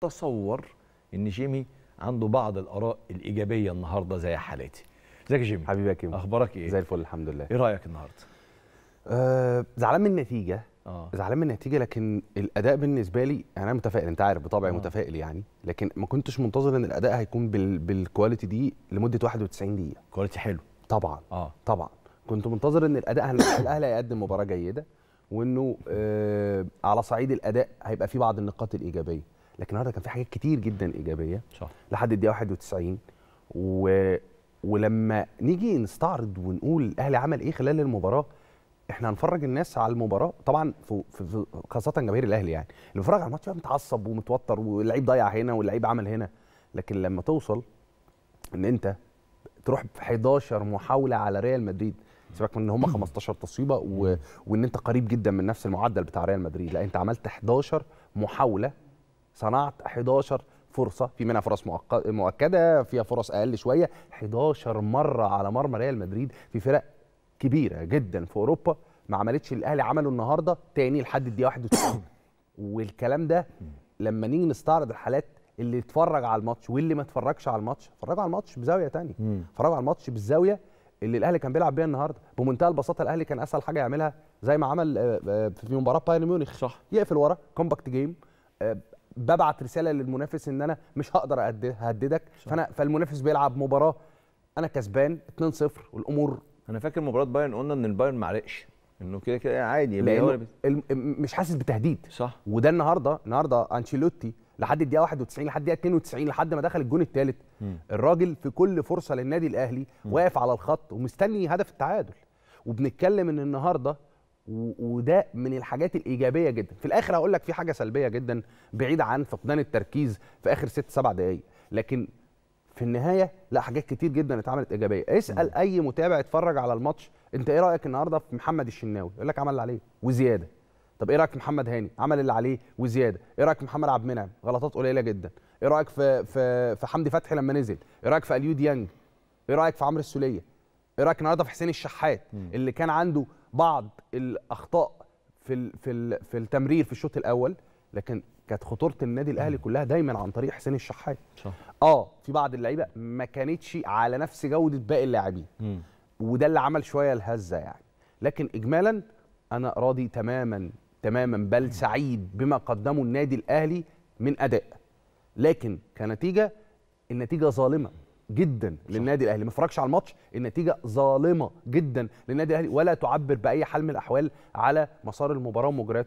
تصور ان جيمي عنده بعض الاراء الايجابيه النهارده زي حالاتي ازيك يا جيمي حبيبي يا كيمو اخبارك ايه زي الفل الحمد لله ايه رايك النهارده أه زعلان من النتيجه آه. زعلان من النتيجه لكن الاداء بالنسبه لي انا متفائل انت عارف بطبعي آه. متفائل يعني لكن ما كنتش منتظر ان الاداء هيكون بال... بالكواليتي دي لمده 91 دقيقه كواليتي حلو طبعا آه. طبعا كنت منتظر ان الاداء الاهلي هيقدم مباراه جيده وانه آه على صعيد الاداء هيبقى في بعض النقاط الايجابيه لكن النهارده كان في حاجات كتير جدا ايجابيه صح لحد الدقيقه 91 و... ولما نيجي نستعرض ونقول الاهلي عمل ايه خلال المباراه احنا هنفرج الناس على المباراه طبعا في في خاصه جماهير الاهلي يعني اللي بيتفرج على الماتش متعصب ومتوتر واللعيب ضيع هنا واللعيب عمل هنا لكن لما توصل ان انت تروح في 11 محاوله على ريال مدريد سيبك من ان هم 15 تصيبه و... وان انت قريب جدا من نفس المعدل بتاع ريال مدريد لا انت عملت 11 محاوله صنعت 11 فرصه في منها فرص مؤكده فيها فرص اقل شويه 11 مره على مرمى ريال مدريد في فرق كبيره جدا في اوروبا ما عملتش الاهلي عمله النهارده تاني لحد الدقيقه 91 والكلام ده لما نيجي نستعرض الحالات اللي اتفرج على الماتش واللي ما اتفرجش على الماتش اتفرجوا على الماتش بزاويه تانية اتفرجوا على الماتش بالزاويه اللي الاهلي كان بيلعب بيها النهارده بمنتهى البساطه الاهلي كان اسهل حاجه يعملها زي ما عمل آه، آه، في مباراه بايرن ميونخ صح يقفل ورا كومباكت آه، جيم ببعت رساله للمنافس ان انا مش هقدر اهددك فانا فالمنافس بيلعب مباراه انا كسبان 2-0 والامور انا فاكر مباراه بايرن قلنا ان البايرن معرقش انه كده كده عادي لانه مش حاسس بتهديد صح وده النهارده النهارده انشيلوتي لحد الدقيقه 91 لحد الدقيقه 92 لحد ما دخل الجون الثالث الراجل في كل فرصه للنادي الاهلي واقف على الخط ومستني هدف التعادل وبنتكلم ان النهارده وده من الحاجات الايجابيه جدا في الاخر هقول لك في حاجه سلبيه جدا بعيد عن فقدان التركيز في اخر ست سبع دقائق لكن في النهايه لا حاجات كتير جدا اتعملت ايجابيه اسال اي متابع اتفرج على الماتش انت ايه رايك النهارده في محمد الشناوي يقول لك عمل اللي عليه وزياده طب ايه رايك في محمد هاني عمل اللي عليه وزياده ايه رايك في محمد عبد المنعم غلطات قليله جدا ايه رايك في في في حمدي فتحي لما نزل ايه رايك في اليو ديانج ايه رايك في عمرو السوليه ايه رايك النهارده في حسين الشحات اللي كان عنده بعض الاخطاء في في التمرير في الشوط الاول لكن كانت خطوره النادي الاهلي كلها دايما عن طريق حسين الشحات اه في بعض اللعيبه ما كانتش على نفس جوده باقي اللاعبين وده اللي عمل شويه الهزه يعني لكن اجمالا انا راضي تماما تماما بل سعيد بما قدمه النادي الاهلي من اداء لكن كنتيجه النتيجه ظالمه جدا للنادي الاهلي ما اتفرجش على الماتش النتيجه ظالمه جدا للنادي الاهلي ولا تعبر باي حال من الاحوال على مسار المباراه ومجريات